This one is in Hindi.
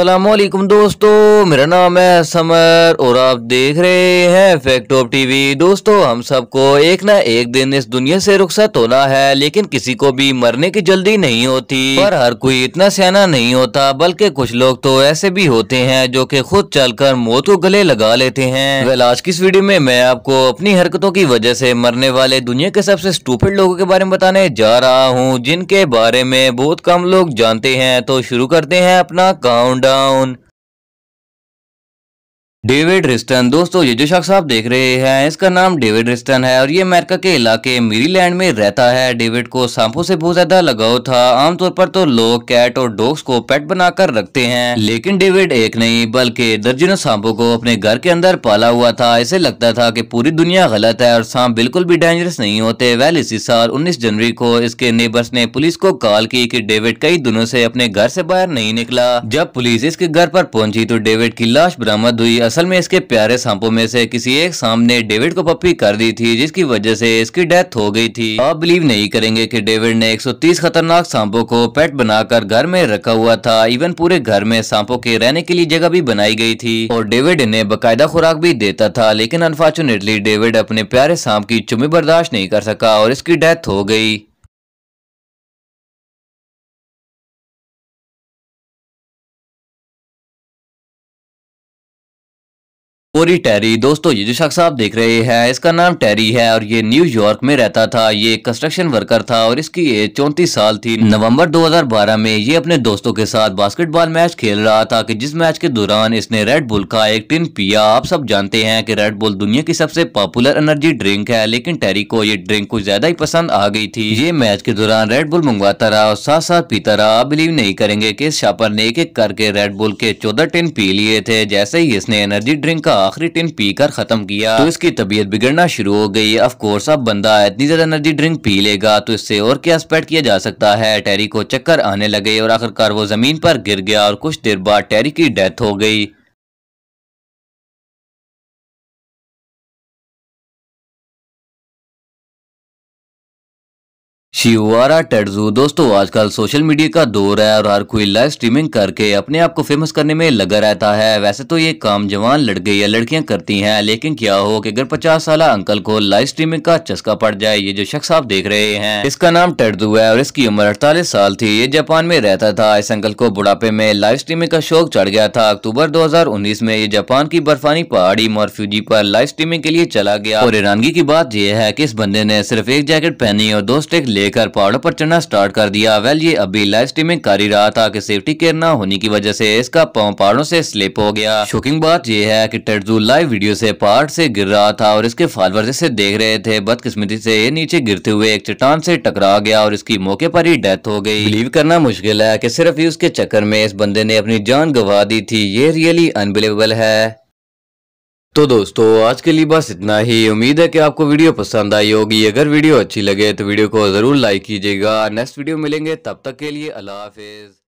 असलम दोस्तों मेरा नाम है समर और आप देख रहे हैं फैक्टॉप टीवी दोस्तों हम सबको एक ना एक दिन इस दुनिया से रुखसत होना है लेकिन किसी को भी मरने की जल्दी नहीं होती पर हर कोई इतना सहना नहीं होता बल्कि कुछ लोग तो ऐसे भी होते हैं जो कि खुद चलकर मौत को गले लगा लेते हैं वेल आज की इस वीडियो में मैं आपको अपनी हरकतों की वजह से मरने वाले दुनिया के सबसे स्टूफेड लोगों के बारे में बताने जा रहा हूँ जिनके बारे में बहुत कम लोग जानते हैं तो शुरू करते हैं अपना काउंट down डेविड रिस्टन दोस्तों ये जो शख्स आप देख रहे हैं इसका नाम डेविड रिस्टन है और ये अमेरिका के इलाके मेरीलैंड में रहता है डेविड को सांपों से बहुत ज्यादा लगाव था आमतौर पर तो लोग कैट और डॉग्स को पेट बनाकर रखते हैं लेकिन डेविड एक नहीं बल्कि दर्जनों सांपों को अपने घर के अंदर पाला हुआ था इसे लगता था की पूरी दुनिया गलत है और सांप बिल्कुल भी डेंजरस नहीं होते वेल इसी साल उन्नीस जनवरी को इसके नेबर्स ने पुलिस को कॉल की की डेविड कई दिनों से अपने घर से बाहर नहीं निकला जब पुलिस इसके घर पर पहुंची तो डेविड की लाश बरामद हुई असल में इसके प्यारे सांपो में से किसी एक सांप ने डेविड को पप्पी कर दी थी जिसकी वजह से इसकी डेथ हो गई थी आप बिलीव नहीं करेंगे कि डेविड ने 130 खतरनाक सांपों को पेट बनाकर घर में रखा हुआ था इवन पूरे घर में सांपों के रहने के लिए जगह भी बनाई गई थी और डेविड इन्हें बकायदा खुराक भी देता था लेकिन अनफॉर्चुनेटली डेविड अपने प्यारे सांप की चुम्बी बर्दाश्त नहीं कर सका और इसकी डेथ हो गई कोरी टेरी दोस्तों ये जो शख्स आप देख रहे हैं इसका नाम टेरी है और ये न्यूयॉर्क में रहता था ये कंस्ट्रक्शन वर्कर था और इसकी एज चौंतीस साल थी नवंबर 2012 में ये अपने दोस्तों के साथ बास्केटबॉल मैच खेल रहा था कि जिस मैच के दौरान इसने रेड बुल का एक टिन पिया आप सब जानते हैं कि रेड बुल दुनिया की सबसे पॉपुलर एनर्जी ड्रिंक है लेकिन टेरी को ये ड्रिंक कुछ ज्यादा ही पसंद आ गई थी ये मैच के दौरान रेड बुल मंगवाता रहा और साथ साथ पीता रहा आप बिलीव नहीं करेंगे की इस छापर ने एक एक करके रेड बुल के चौदह टिन पी लिए थे जैसे ही इसने एनर्जी ड्रिंक का आखिरी टिन पीकर खत्म किया तो इसकी तबीयत बिगड़ना शुरू हो गई अफकोर्स अब बंदा इतनी ज्यादा एनर्जी ड्रिंक पी लेगा तो इससे और क्या एक्सपेक्ट किया जा सकता है टेरी को चक्कर आने लगे और आखिरकार वो जमीन पर गिर गया और कुछ देर बाद टेरी की डेथ हो गई शिवारा टेडजू दोस्तों आजकल सोशल मीडिया का दौर है और हर कोई लाइव स्ट्रीमिंग करके अपने आप को फेमस करने में लगा रहता है वैसे तो ये काम जवान लड़के या लड़कियां करती हैं लेकिन क्या हो कि अगर 50 साल अंकल को लाइव स्ट्रीमिंग का चस्का पड़ जाए ये जो शख्स आप देख रहे हैं इसका नाम टेडजू है और इसकी उम्र अड़तालीस साल थी ये जापान में रहता था इस अंकल को बुढ़ापे में लाइव स्ट्रीमिंग का शौक चढ़ गया था अक्टूबर दो में ये जापान की बर्फानी पहाड़ी मोरफ्यूजी पर लाइव स्ट्रीमिंग के लिए चला गया और ईरानगी की बात यह है की इस बंदे ने सिर्फ एक जैकेट पहनी और दो स्टेक लेकर पहाड़ों पर चढ़ना स्टार्ट कर दिया वेल ये अभी लाइव स्ट्रीमिंग कर ही रहा था कि सेफ्टी केयर ना होने की वजह से इसका पाँव पहाड़ों से स्लिप हो गया शोकिंग बात यह है कि टेटजू लाइव वीडियो से पहाड़ से गिर रहा था और इसके फालवर इसे देख रहे थे बदकिस्मती से ये नीचे गिरते हुए एक चट्टान से टकरा गया और इसकी मौके पर ही डेथ हो गई बिलीव करना मुश्किल है की सिर्फ ही उसके चक्कर में इस बंदे ने अपनी जान गंवा दी थी ये रियली अनबिलीवेबल है तो दोस्तों आज के लिए बस इतना ही उम्मीद है कि आपको वीडियो पसंद आई होगी अगर वीडियो अच्छी लगे तो वीडियो को ज़रूर लाइक कीजिएगा नेक्स्ट वीडियो मिलेंगे तब तक के लिए अल्लाह हाफिज़